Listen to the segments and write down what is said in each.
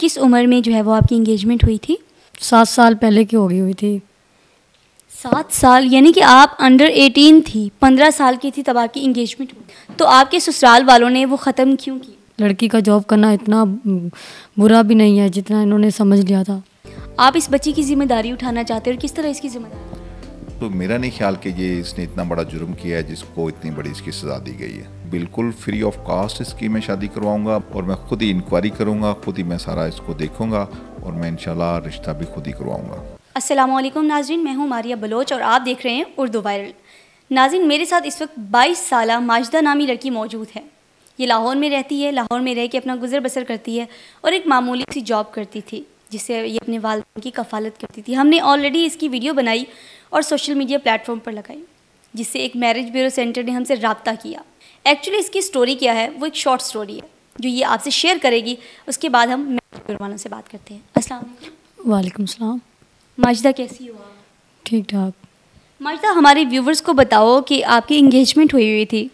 किस उम्र में जो है वो आपकी इंगेजमेंट हुई थी सात साल पहले की हो गई हुई थी सात साल यानी कि आप अंडर एटीन थी पंद्रह साल की थी तब आपकी इंगेजमेंट हुई तो आपके ससुराल वालों ने वो ख़त्म क्यों की लड़की का जॉब करना इतना बुरा भी नहीं है जितना इन्होंने समझ लिया था आप इस बच्ची की जिम्मेदारी उठाना चाहते हो और किस तरह इसकी जिम्मेदारी तो मेरा नहीं ख्याल कि ये इसने इतना बड़ा जुर्म किया है जिसको इतनी बड़ी इसकी सज़ा दी गई है बिल्कुल फ्री ऑफ कास्ट इसकी मैं शादी करवाऊंगा और मैं खुद ही इंक्वायरी करूंगा खुद ही मैं सारा इसको देखूंगा और मैं इन रिश्ता भी खुद ही करवाऊँगा असलम नाजरीन मैं हूँ मारिया बलोच और आप देख रहे हैं उर्दू वायरल नाजिन मेरे साथ इस वक्त 22 साल माजदा नामी लड़की मौजूद है ये लाहौर में रहती है लाहौर में रह के अपना गुजर बसर करती है और एक मामूली सी जॉब करती थी जिसे ये अपने वालदेन की कफालत करती थी हमने ऑलरेडी इसकी वीडियो बनाई और सोशल मीडिया प्लेटफॉर्म पर लगाई जिससे एक मैरिज ब्यूरो सेंटर ने हमसे रबता किया एक्चुअली इसकी स्टोरी क्या है वो एक शॉर्ट स्टोरी है जो ये आपसे शेयर करेगी उसके बाद हम मैरिज ब्यूरो वालों से बात करते हैं अस्सलाम वालेकुम सलाम माजदा कैसी हो ठीक ठाक माजदा हमारे व्यूवर्स को बताओ कि आपकी इंगेजमेंट हुई हुई थी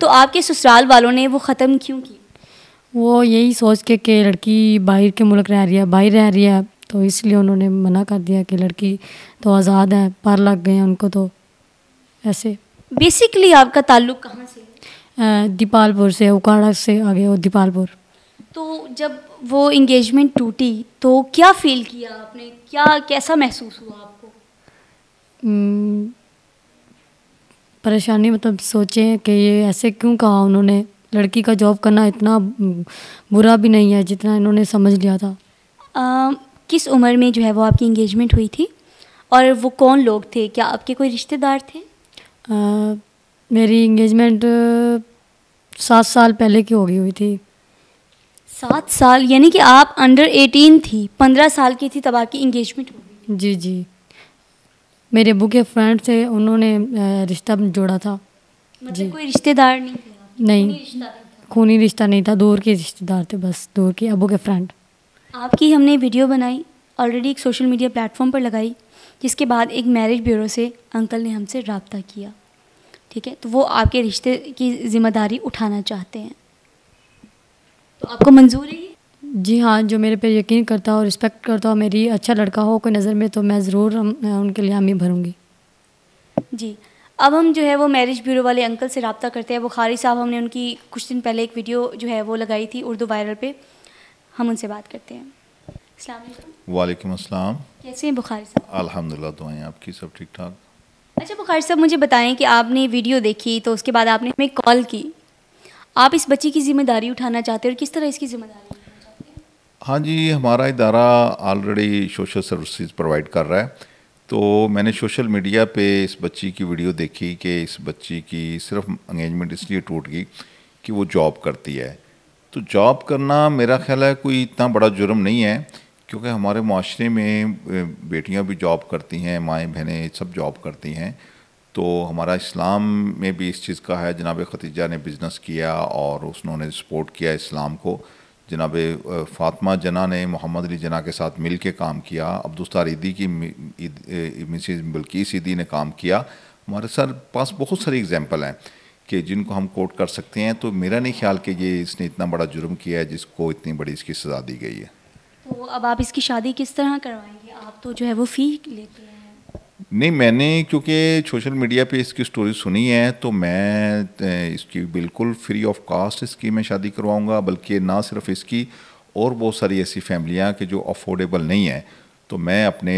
तो आपके ससुराल वालों ने वो ख़त्म क्यों की वो यही सोच के कि लड़की बाहर के मुल्क रह रही है बाहर रह रही है तो इसलिए उन्होंने मना कर दिया कि लड़की तो आज़ाद है पर लग गए हैं उनको तो ऐसे बेसिकली आपका ताल्लुक कहाँ से दीपालपुर से उकाड़ा से आगे और दीपालपुर तो जब वो इंगेजमेंट टूटी तो क्या फील किया आपने क्या कैसा महसूस हुआ आपको परेशानी मतलब सोचें कि ये ऐसे क्यों कहा उन्होंने लड़की का जॉब करना इतना बुरा भी नहीं है जितना इन्होंने समझ लिया था आ, किस उम्र में जो है वो आपकी इंगेजमेंट हुई थी और वो कौन लोग थे क्या आपके कोई रिश्तेदार थे आ, मेरी इंगेजमेंट सात साल पहले की होगी हुई थी सात साल यानी कि आप अंडर एटीन थी पंद्रह साल की थी तब आपकी इंगेजमेंट गई जी जी मेरे अबू के फ्रेंड थे उन्होंने रिश्ता जोड़ा था मतलब जी कोई रिश्तेदार नहीं नहीं खूनी रिश्ता नहीं था दूर के रिश्तेदार थे बस दूर के अबू के फ्रेंड आपकी हमने वीडियो बनाई ऑलरेडी एक सोशल मीडिया प्लेटफॉर्म पर लगाई जिसके बाद एक मैरिज ब्यूरो से अंकल ने हमसे रबता किया ठीक है तो वो आपके रिश्ते की ज़िम्मेदारी उठाना चाहते हैं तो आपको मंजूर है जी हाँ जो मेरे पे यकीन करता हो रिस्पेक्ट करता हो मेरी अच्छा लड़का हो कोई नज़र में तो मैं ज़रूर उनके लिए हामी भरूँगी जी अब हम जो है वो मैरिज ब्यूरो वाले अंकल से रबता करते हैं बुखारी साहब हमने उनकी कुछ दिन पहले एक वीडियो जो है वो लगाई थी उर्दू वायरल पर हम उनसे बात करते हैं वालेकुम अस्सलाम कैसे हैं बुखारी साहब अल्हम्दुलिल्लाह दुआएं आपकी सब ठीक ठाक अच्छा बुखारी साहब मुझे बताएं कि आपने वीडियो देखी तो उसके बाद आपने हमें कॉल की आप इस बच्ची की जिम्मेदारी उठाना चाहते हैं और किस तरह इसकी जिम्मेदारी हाँ जी हमारा इदारा ऑलरेडी सोशल सर्विसेज प्रोवाइड कर रहा है तो मैंने सोशल मीडिया पे इस बच्ची की वीडियो देखी कि इस बच्ची की सिर्फ एंगेजमेंट इसलिए टूट गई कि वो जॉब करती है तो जॉब करना मेरा ख्याल है कोई इतना बड़ा जुर्म नहीं है क्योंकि हमारे माशरे में बेटियां भी जॉब करती हैं माएँ बहनें सब जॉब करती हैं तो हमारा इस्लाम में भी इस चीज़ का है जनाब खतीजा ने बिज़नेस किया और उसने सपोर्ट किया इस्लाम को जनाब फातमा जना ने मोहम्मद अली जना के साथ मिल के काम किया अब्दुस्तार ईदी की मिसिज बल्कि ईदी ने काम किया हमारे सर पास बहुत सारी एग्जाम्पल हैं कि जिनको हम कोर्ट कर सकते हैं तो मेरा नहीं ख्याल कि ये इसने इतना बड़ा जुर्म किया है जिसको इतनी बड़ी इसकी सज़ा दी गई है तो अब आप इसकी शादी किस तरह करवाएंगे आप तो जो है वो फ़ी लेते हैं नहीं मैंने क्योंकि सोशल मीडिया पे इसकी स्टोरी सुनी है तो मैं इसकी बिल्कुल फ्री ऑफ कास्ट इसकी मैं शादी करवाऊंगा बल्कि ना सिर्फ इसकी और बहुत सारी ऐसी फैमिलियाँ के जो अफोर्डेबल नहीं हैं तो मैं अपने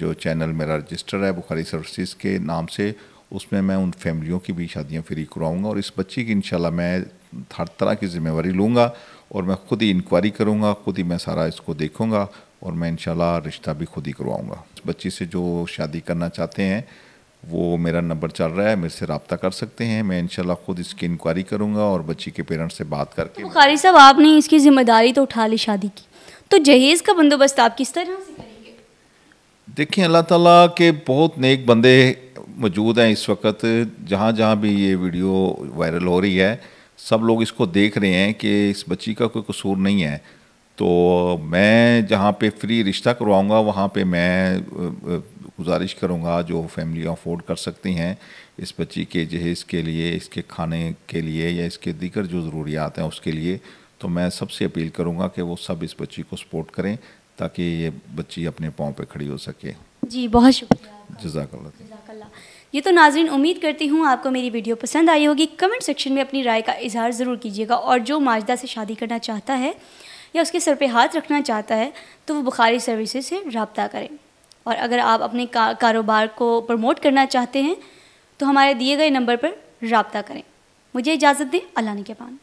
जो चैनल मेरा रजिस्टर है बुखारी सर्विसेज के नाम से उसमें मैं उन फैमिलियों की भी शादियाँ फ्री करवाऊँगा और इस बच्चे की इनशाला मैं हर तरह की जिम्मेवारी लूँगा और मैं खुद ही इंक्वायरी करूँगा खुद ही मैं सारा इसको देखूँगा और मैं इनशाला रिश्ता भी खुद ही करवाऊँगा उस बच्ची से जो शादी करना चाहते हैं वो मेरा नंबर चल रहा है मेरे से रबता कर सकते हैं मैं इनशाला खुद इसकी इंक्वायरी करूँगा और बच्ची के पेरेंट्स से बात करके तो बुख़ारी साहब आपने इसकी ज़िम्मेदारी तो उठा ली शादी की तो जहेज़ का बंदोबस्त आप किस तरह से करेंगे देखिए अल्लाह ताला के बहुत नेक बंदे मौजूद हैं इस वक्त जहाँ जहाँ भी ये वीडियो वायरल हो रही है सब लोग इसको देख रहे हैं कि इस बच्ची का कोई कसूर नहीं है तो मैं जहाँ पे फ्री रिश्ता करवाऊँगा वहाँ पे मैं गुजारिश करूँगा जो फैमिली अफोर्ड कर सकती हैं इस बच्ची के जहेज़ के लिए इसके खाने के लिए या इसके दीगर जो ज़रूरियात हैं उसके लिए तो मैं सबसे अपील करूँगा कि वो सब इस बच्ची को सपोर्ट करें ताकि ये बच्ची अपने पाँव पर खड़ी हो सके जी बहुत शुक्रिया जजाकल्ला ये तो नाजरन उम्मीद करती हूँ आपको मेरी वीडियो पसंद आई होगी कमेंट सेक्शन में अपनी राय का इजहार ज़रूर कीजिएगा और जो माजदा से शादी करना चाहता है या उसके सर पे हाथ रखना चाहता है तो वो बुखारी सर्विसेज से रबता करें और अगर आप अपने का, कारोबार को प्रमोट करना चाहते हैं तो हमारे दिए गए नंबर पर रबता करें मुझे इजाज़त दें अल्लाह ने के पान